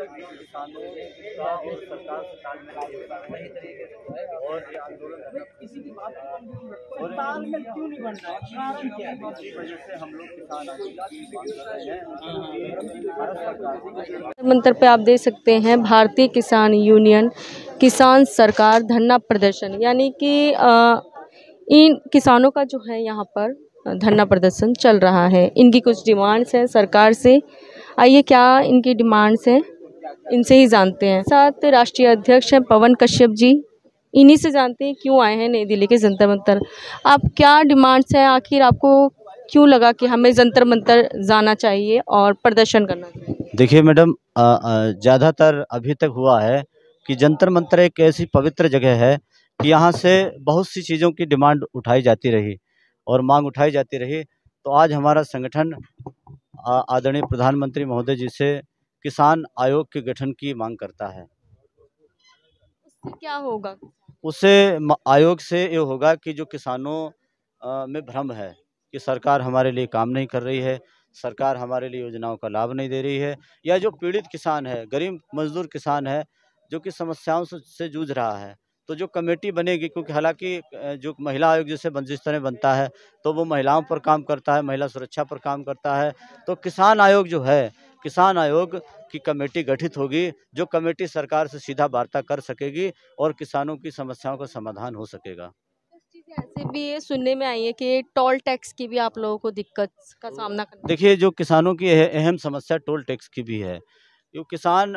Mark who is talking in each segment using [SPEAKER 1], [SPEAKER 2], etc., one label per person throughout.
[SPEAKER 1] तक जो किसानों का और सरकार से तालमेल और ये आंदोलन किसी की बात और तालमेल क्यों नहीं बन रहा है कारण क्या है इसी वजह से हम लोग किसान हाँ।
[SPEAKER 2] मंत्र पे आप देख सकते हैं भारतीय किसान यूनियन किसान सरकार धरना प्रदर्शन यानी कि इन किसानों का जो है यहाँ पर धरना प्रदर्शन चल रहा है इनकी कुछ डिमांड्स हैं सरकार से आइए क्या इनकी डिमांड्स हैं इनसे ही जानते हैं साथ राष्ट्रीय अध्यक्ष हैं पवन कश्यप जी इन्हीं से जानते हैं क्यों आए हैं नई दिल्ली के जंतर मंतर आप क्या डिमांड्स हैं आखिर आपको क्यों लगा कि हमें जंतर मंतर जाना चाहिए और प्रदर्शन करना
[SPEAKER 1] चाहिए देखिए मैडम ज़्यादातर अभी तक हुआ है कि जंतर मंतर एक ऐसी पवित्र जगह है कि यहाँ से बहुत सी चीज़ों की डिमांड उठाई जाती रही और मांग उठाई जाती रही तो आज हमारा संगठन आदरणीय प्रधानमंत्री महोदय जी से किसान आयोग के गठन की मांग करता है
[SPEAKER 2] क्या होगा
[SPEAKER 1] उससे आयोग से ये होगा कि जो किसानों में भ्रम है कि सरकार हमारे लिए काम नहीं कर रही है सरकार हमारे लिए योजनाओं का लाभ नहीं दे रही है या जो पीड़ित किसान है गरीब मजदूर किसान है जो कि समस्याओं से जूझ रहा है तो जो कमेटी बनेगी क्योंकि हालांकि जो महिला आयोग जैसे जिस तरह बनता है तो वो महिलाओं पर काम करता है महिला सुरक्षा पर काम करता है तो किसान आयोग जो है किसान आयोग की कमेटी गठित होगी जो कमेटी सरकार से सीधा वार्ता कर सकेगी और किसानों की समस्याओं का समाधान हो सकेगा
[SPEAKER 2] ऐसे भी ये सुनने में आई है कि टोल टैक्स की भी आप लोगों को दिक्कत का सामना करना
[SPEAKER 1] देखिए जो किसानों की अहम समस्या टोल टैक्स की भी है क्यों किसान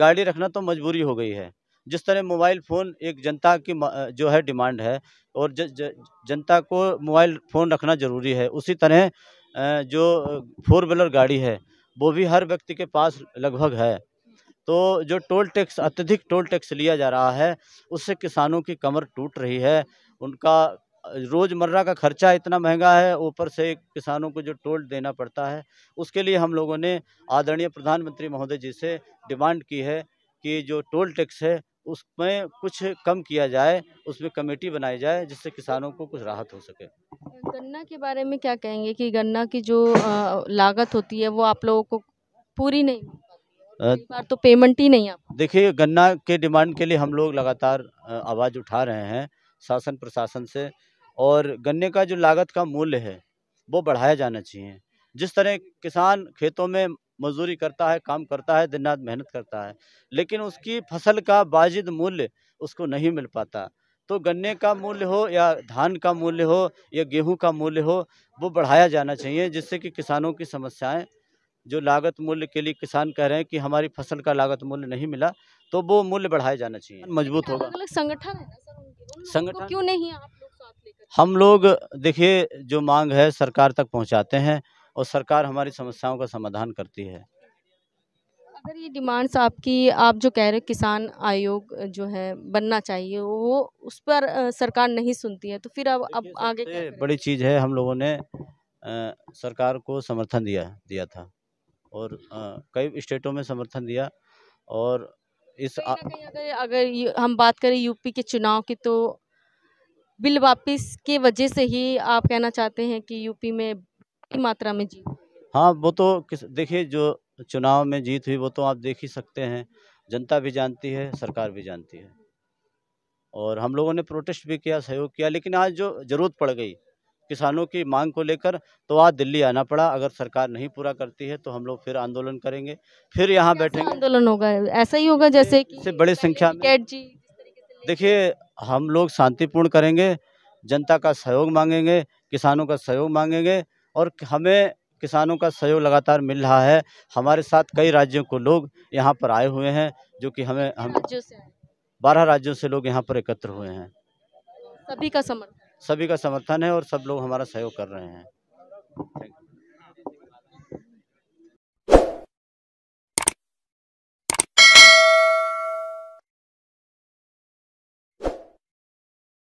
[SPEAKER 1] गाड़ी रखना तो मजबूरी हो गई है जिस तरह मोबाइल फ़ोन एक जनता की जो है डिमांड है और ज, ज, जनता को मोबाइल फ़ोन रखना ज़रूरी है उसी तरह जो फोर व्हीलर गाड़ी है वो भी हर व्यक्ति के पास लगभग है तो जो टोल टैक्स अत्यधिक टोल टैक्स लिया जा रहा है उससे किसानों की कमर टूट रही है उनका रोज़मर्रा का खर्चा इतना महंगा है ऊपर से किसानों को जो टोल देना पड़ता है उसके लिए हम लोगों ने आदरणीय प्रधानमंत्री महोदय जी से डिमांड की है कि जो टोल टैक्स है उसमें कुछ कम किया जाए उसमें कमेटी बनाई जाए जिससे किसानों को कुछ राहत हो सके
[SPEAKER 2] गन्ना के बारे में क्या कहेंगे कि गन्ना की जो लागत होती है वो आप लोगों को पूरी नहीं बार तो पेमेंट ही नहीं आप
[SPEAKER 1] देखिए गन्ना के डिमांड के लिए हम लोग लगातार आवाज़ उठा रहे हैं शासन प्रशासन से और गन्ने का जो लागत का मूल्य है वो बढ़ाया जाना चाहिए जिस तरह किसान खेतों में मजदूरी करता है काम करता है दिन रात मेहनत करता है लेकिन उसकी फसल का वाजिद मूल्य उसको नहीं मिल पाता तो गन्ने का मूल्य हो या धान का मूल्य हो या गेहूं का मूल्य हो वो बढ़ाया जाना चाहिए जिससे कि किसानों की समस्याएं जो लागत मूल्य के लिए किसान कह रहे हैं कि हमारी फसल का लागत मूल्य नहीं मिला तो वो मूल्य बढ़ाया जाना चाहिए मजबूत होगा संगठन संगठन क्यों नहीं हम लोग देखिए जो मांग है सरकार तक पहुंचाते हैं और सरकार हमारी समस्याओं का समाधान करती है
[SPEAKER 2] अगर ये डिमांड्स आपकी आप जो कह रहे किसान आयोग जो है बनना चाहिए वो उस पर सरकार नहीं सुनती है तो फिर अब अब आगे
[SPEAKER 1] बड़ी चीज़ है हम लोगों ने आ, सरकार को समर्थन दिया दिया था और आ, कई स्टेटों में समर्थन दिया और इस आ... अगर
[SPEAKER 2] अगर हम बात करें यूपी के चुनाव की तो बिल वापस के वजह से ही आप कहना चाहते हैं कि यूपी में की मात्रा में जीत
[SPEAKER 1] हाँ वो तो देखिए जो चुनाव में जीत हुई वो तो आप देख ही सकते हैं जनता भी जानती है सरकार भी जानती है और हम लोगों ने प्रोटेस्ट भी किया सहयोग किया लेकिन आज जो ज़रूरत पड़ गई किसानों की मांग को लेकर तो आज दिल्ली आना पड़ा अगर सरकार नहीं पूरा करती है तो हम लोग फिर आंदोलन करेंगे फिर यहाँ बैठेंगे
[SPEAKER 2] आंदोलन होगा ऐसा ही होगा जैसे
[SPEAKER 1] कि बड़ी संख्या में देखिए हम लोग शांतिपूर्ण करेंगे जनता का सहयोग मांगेंगे किसानों का सहयोग मांगेंगे और हमें किसानों का सहयोग लगातार मिल रहा है हमारे साथ कई राज्यों को लोग यहाँ पर आए हुए हैं जो कि हमें हम बारह राज्यों से लोग यहाँ पर एकत्र हुए हैं
[SPEAKER 2] सभी का समर्थन
[SPEAKER 1] सभी का समर्थन है और सब लोग हमारा सहयोग कर रहे हैं